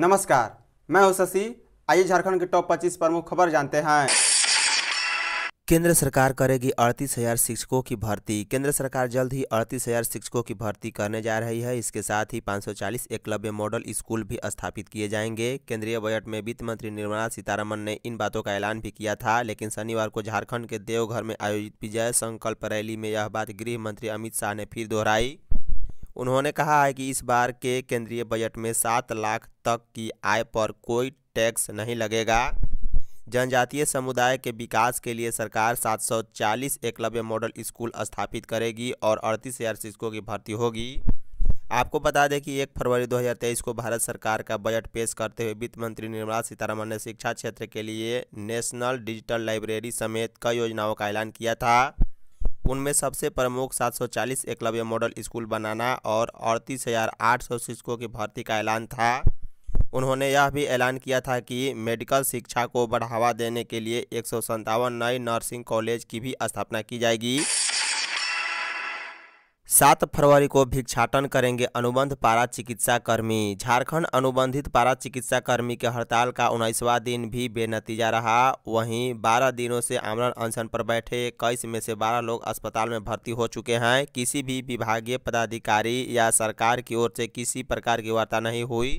नमस्कार मैं हूं शशि आइए झारखंड के टॉप 25 प्रमुख खबर जानते हैं केंद्र सरकार करेगी अड़तीस हजार शिक्षकों की भर्ती केंद्र सरकार जल्द ही अड़तीस हजार शिक्षकों की भर्ती करने जा रही है इसके साथ ही 540 एकलव्य मॉडल स्कूल भी स्थापित किए जाएंगे केंद्रीय बजट में वित्त मंत्री निर्मला सीतारमन ने इन बातों का ऐलान भी किया था लेकिन शनिवार को झारखंड के देवघर में आयोजित विजय संकल्प रैली में यह बात गृह मंत्री अमित शाह ने फिर दोहराई उन्होंने कहा है कि इस बार के केंद्रीय बजट में सात लाख तक की आय पर कोई टैक्स नहीं लगेगा जनजातीय समुदाय के विकास के लिए सरकार 740 एकलव्य मॉडल स्कूल स्थापित करेगी और अड़तीस हज़ार शिक्षकों की भर्ती होगी आपको बता दें कि एक फरवरी 2023 को भारत सरकार का बजट पेश करते हुए वित्त मंत्री निर्मला सीतारमण ने शिक्षा क्षेत्र के लिए नेशनल डिजिटल लाइब्रेरी समेत कई योजनाओं का ऐलान किया था उनमें सबसे प्रमुख 740 एकलव्य मॉडल स्कूल बनाना और अड़तीस हज़ार आठ सौ शिक्षकों की भर्ती का ऐलान था उन्होंने यह भी ऐलान किया था कि मेडिकल शिक्षा को बढ़ावा देने के लिए एक नए नर्सिंग कॉलेज की भी स्थापना की जाएगी सात फरवरी को भिक्षाटन करेंगे अनुबंध पारा चिकित्सा कर्मी झारखंड अनुबंधित पारा चिकित्सा कर्मी के हड़ताल का उन्नीसवा दिन भी बेनतीजा रहा वहीं बारह दिनों से आमरण अनशन पर बैठे इक्कीस में से बारह लोग अस्पताल में भर्ती हो चुके हैं किसी भी विभागीय पदाधिकारी या सरकार की ओर से किसी प्रकार की वार्ता नहीं हुई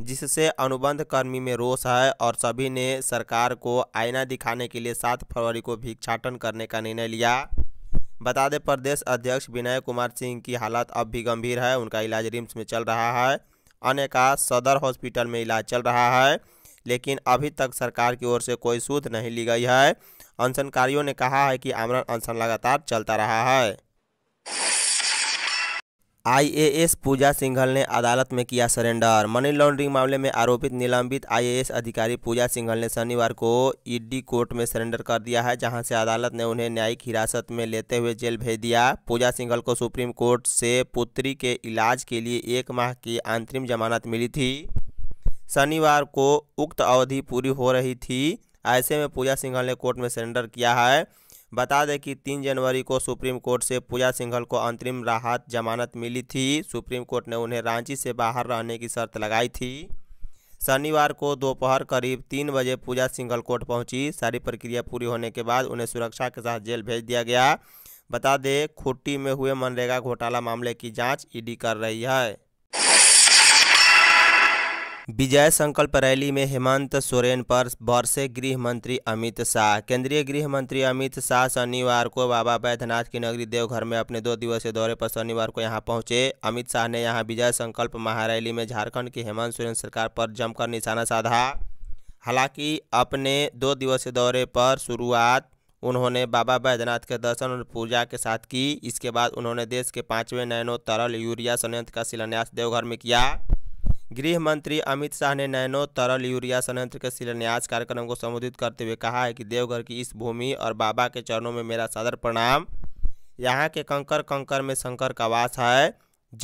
जिससे अनुबंध कर्मी में रोष है और सभी ने सरकार को आईना दिखाने के लिए सात फरवरी को भिक्षाटन करने का निर्णय लिया बता दें प्रदेश अध्यक्ष विनय कुमार सिंह की हालत अब भी गंभीर है उनका इलाज रिम्स में चल रहा है अन्य का सदर हॉस्पिटल में इलाज चल रहा है लेकिन अभी तक सरकार की ओर से कोई सूद नहीं ली गई है अनशनकारियों ने कहा है कि आमरण अनशन लगातार चलता रहा है आईएएस पूजा सिंघल ने अदालत में किया सरेंडर मनी लॉन्ड्रिंग मामले में आरोपित निलंबित आईएएस अधिकारी पूजा सिंघल ने शनिवार को ईडी कोर्ट में सरेंडर कर दिया है जहां से अदालत ने उन्हें न्यायिक हिरासत में लेते हुए जेल भेज दिया पूजा सिंघल को सुप्रीम कोर्ट से पुत्री के इलाज के लिए एक माह की अंतरिम जमानत मिली थी शनिवार को उक्त अवधि पूरी हो रही थी ऐसे में पूजा सिंघल ने कोर्ट में सरेंडर किया है बता दें कि तीन जनवरी को सुप्रीम कोर्ट से पूजा सिंघल को अंतरिम राहत जमानत मिली थी सुप्रीम कोर्ट ने उन्हें रांची से बाहर रहने की शर्त लगाई थी शनिवार को दोपहर करीब तीन बजे पूजा सिंघल कोर्ट पहुंची सारी प्रक्रिया पूरी होने के बाद उन्हें सुरक्षा के साथ जेल भेज दिया गया बता दें खुट्टी में हुए मनरेगा घोटाला मामले की जांच ईडी कर रही है विजय संकल्प रैली में हेमंत सोरेन पर बरसे गृह मंत्री अमित शाह केंद्रीय गृह मंत्री अमित शाह शनिवार को बाबा बैद्यनाथ की नगरी देवघर में अपने दो दिवसीय दौरे पर शनिवार को यहां पहुंचे अमित शाह ने यहां विजय संकल्प महारैली में झारखंड की हेमंत सोरेन सरकार पर जमकर निशाना साधा हालांकि अपने दो दिवसीय दौरे पर शुरुआत उन्होंने बाबा बैद्यनाथ के दर्शन और पूजा के साथ की इसके बाद उन्होंने देश के पाँचवें नैनो तरल यूरिया संयंत्र का शिलान्यास देवघर में किया गृह मंत्री अमित शाह ने नैनो तरल यूरिया संयंत्र के शिलान्यास कार्यक्रम को संबोधित करते हुए कहा है कि देवघर की इस भूमि और बाबा के चरणों में मेरा सदर प्रणाम यहाँ के कंकर कंकर में शंकर का वास है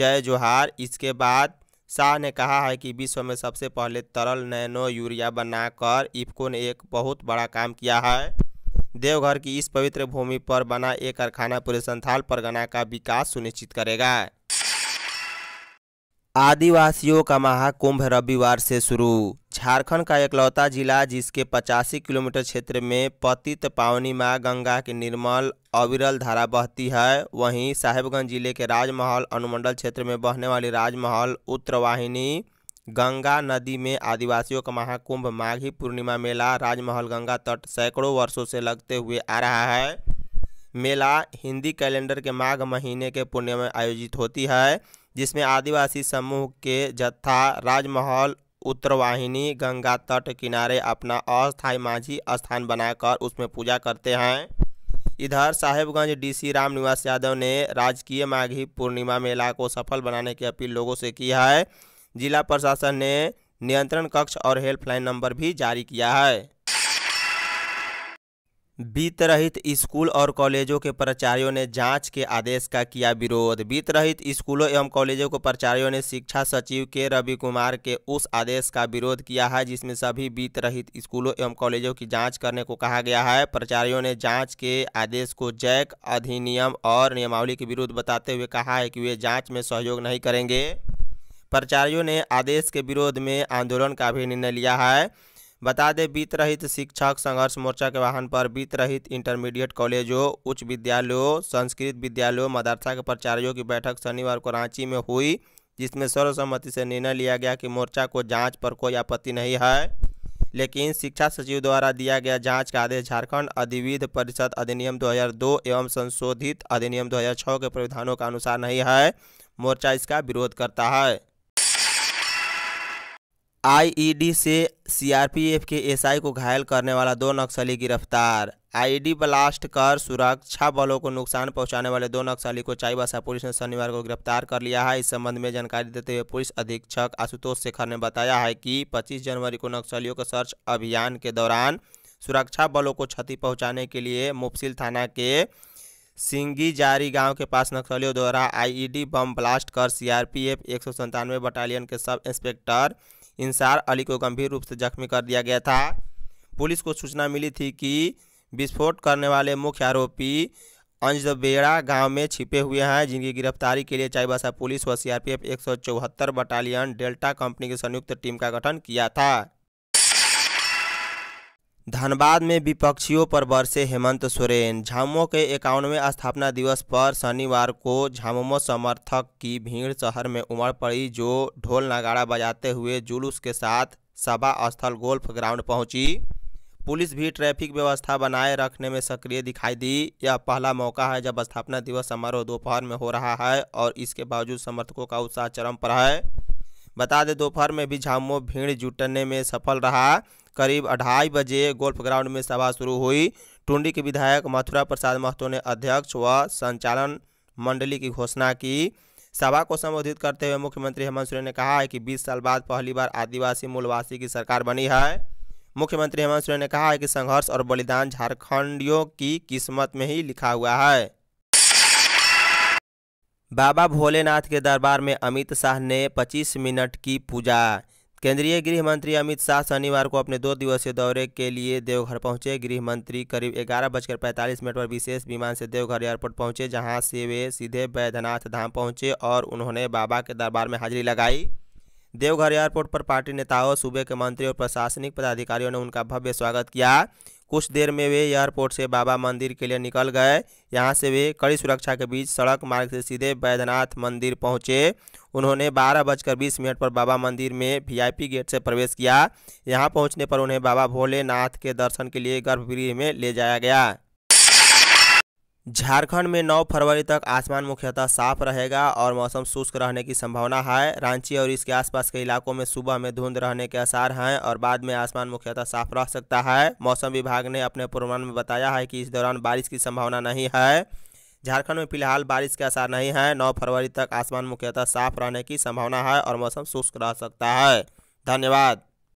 जय जोहार इसके बाद शाह ने कहा है कि विश्व में सबसे पहले तरल नैनो यूरिया बनाकर इफ्को ने एक बहुत बड़ा काम किया है देवघर की इस पवित्र भूमि पर बना एक कारखाना पूरे संथाल परगना का विकास सुनिश्चित करेगा आदिवासियों का महाकुंभ रविवार से शुरू झारखंड का एकलौता जिला जिसके पचासी किलोमीटर क्षेत्र में पतित पावनी माँ गंगा की निर्मल अविरल धारा बहती है वहीं साहेबगंज जिले के राजमहल अनुमंडल क्षेत्र में बहने वाली राजमहल उत्तरवाहिनी गंगा नदी में आदिवासियों का महाकुंभ माघी पूर्णिमा मेला राजमहल गंगा तट सैकड़ों वर्षों से लगते हुए आ रहा है मेला हिंदी कैलेंडर के माघ महीने के पुण्य में आयोजित होती है जिसमें आदिवासी समूह के जत्था राजमहल उत्तरवाहिनी गंगा तट किनारे अपना अस्थायी माझी स्थान बनाकर उसमें पूजा करते हैं इधर साहेबगंज डीसी रामनिवास यादव ने राजकीय माघी पूर्णिमा मेला को सफल बनाने की अपील लोगों से की है जिला प्रशासन ने नियंत्रण कक्ष और हेल्पलाइन नंबर भी जारी किया है वित्त रहित स्कूल और कॉलेजों के प्राचार्यों ने जांच के आदेश का किया विरोध वित्त रहित स्कूलों एवं कॉलेजों के प्राचार्यों ने शिक्षा सचिव के रवि कुमार के उस आदेश का विरोध किया है जिसमें सभी वित्त रहित स्कूलों एवं कॉलेजों की जांच करने को कहा गया है प्राचार्यों ने जांच के आदेश को जैक अधिनियम और नियमावली के विरुद्ध बताते हुए कहा है कि वे जाँच में सहयोग नहीं करेंगे प्राचार्यों ने आदेश के विरोध में आंदोलन का भी निर्णय लिया है बता दें बीत रहित शिक्षक संघर्ष मोर्चा के वाहन पर बीत रहित इंटरमीडिएट कॉलेजों उच्च विद्यालयों संस्कृत विद्यालयों मदरसा के प्राचार्यों की बैठक शनिवार को रांची में हुई जिसमें सर्वसम्मति से निर्णय लिया गया कि मोर्चा को जांच पर कोई आपत्ति नहीं है लेकिन शिक्षा सचिव द्वारा दिया गया जांच का आदेश झारखंड अधिविध परिषद अधिनियम 2002 एवं संशोधित अधिनियम 2006 के प्राविधानों के अनुसार नहीं है मोर्चा इसका विरोध करता है आईईडी से सीआरपीएफ के एसआई को घायल करने वाला दो नक्सली गिरफ्तार आईईडी ब्लास्ट कर सुरक्षा बलों को नुकसान पहुंचाने वाले दो नक्सली को चाईबासा पुलिस ने शनिवार को गिरफ्तार कर लिया है इस संबंध में जानकारी देते हुए पुलिस अधीक्षक आशुतोष शेखर ने बताया है कि 25 जनवरी को नक्सलियों के सर्च अभियान के दौरान सुरक्षा बलों को क्षति पहुँचाने के लिए मुफसिल थाना के सिंगी जारी गांव के पास नक्सलियों द्वारा आईईडी बम ब्लास्ट कर सीआरपीएफ एक बटालियन के सब इंस्पेक्टर इंसार अली को गंभीर रूप से जख्मी कर दिया गया था पुलिस को सूचना मिली थी कि विस्फोट करने वाले मुख्य आरोपी अंजबेड़ा गांव में छिपे हुए हैं जिनकी गिरफ्तारी के लिए चाईबासा पुलिस व सीआरपीएफ एक बटालियन डेल्टा कंपनी की संयुक्त टीम का गठन किया था धनबाद में विपक्षियों पर बरसे हेमंत सोरेन झामुमो के इक्यावनवे स्थापना दिवस पर शनिवार को झामुमो समर्थक की भीड़ शहर में उमड़ पड़ी जो ढोल नगाड़ा बजाते हुए जुलूस के साथ सभा स्थल गोल्फ ग्राउंड पहुंची पुलिस भी ट्रैफिक व्यवस्था बनाए रखने में सक्रिय दिखाई दी यह पहला मौका है जब स्थापना दिवस समारोह दोपहर में हो रहा है और इसके बावजूद समर्थकों का उत्साह चरम पर है बता दें दोपहर में भी झामुमो भीड़ जुटने में सफल रहा करीब अढ़ाई बजे गोल्फ ग्राउंड में सभा शुरू हुई टुंडी के विधायक मथुरा प्रसाद महतो ने अध्यक्ष व संचालन मंडली की घोषणा की सभा को संबोधित करते हुए मुख्यमंत्री हेमंत सोरेन ने कहा है कि 20 साल बाद पहली बार आदिवासी मूलवासी की सरकार बनी है मुख्यमंत्री हेमंत सोरेन ने कहा है कि संघर्ष और बलिदान झारखंडियों की किस्मत में ही लिखा हुआ है बाबा भोलेनाथ के दरबार में अमित शाह ने 25 मिनट की पूजा केंद्रीय गृह मंत्री अमित शाह शनिवार को अपने दो दिवसीय दौरे के लिए देवघर पहुंचे गृह मंत्री करीब ग्यारह बजकर पैंतालीस मिनट पर विशेष विमान से देवघर एयरपोर्ट पहुंचे जहां से वे सीधे बैद्यनाथ धाम पहुंचे और उन्होंने बाबा के दरबार में हाजिरी लगाई देवघर एयरपोर्ट पर पार्टी नेताओं सूबे के मंत्री और प्रशासनिक पदाधिकारियों ने उनका भव्य स्वागत किया कुछ देर में वे एयरपोर्ट से बाबा मंदिर के लिए निकल गए यहाँ से वे कड़ी सुरक्षा के बीच सड़क मार्ग से सीधे बैद्यनाथ मंदिर पहुँचे उन्होंने बारह बजकर बीस मिनट पर बाबा मंदिर में वीआईपी गेट से प्रवेश किया यहाँ पहुँचने पर उन्हें बाबा भोलेनाथ के दर्शन के लिए गर्भगृह में ले जाया गया झारखंड में 9 फरवरी तक आसमान मुख्यतः साफ रहेगा और मौसम शुष्क रहने की संभावना है रांची और इसके आसपास के इलाकों में सुबह में धुंध रहने के आसार हैं और बाद में आसमान मुख्यतः साफ रह सकता है मौसम विभाग ने अपने पूर्वानुमान में बताया है कि इस दौरान बारिश की संभावना नहीं है झारखंड में फिलहाल बारिश के आसार नहीं है नौ फरवरी तक आसमान मुख्यतः साफ रहने की संभावना है और मौसम शुष्क रह सकता है धन्यवाद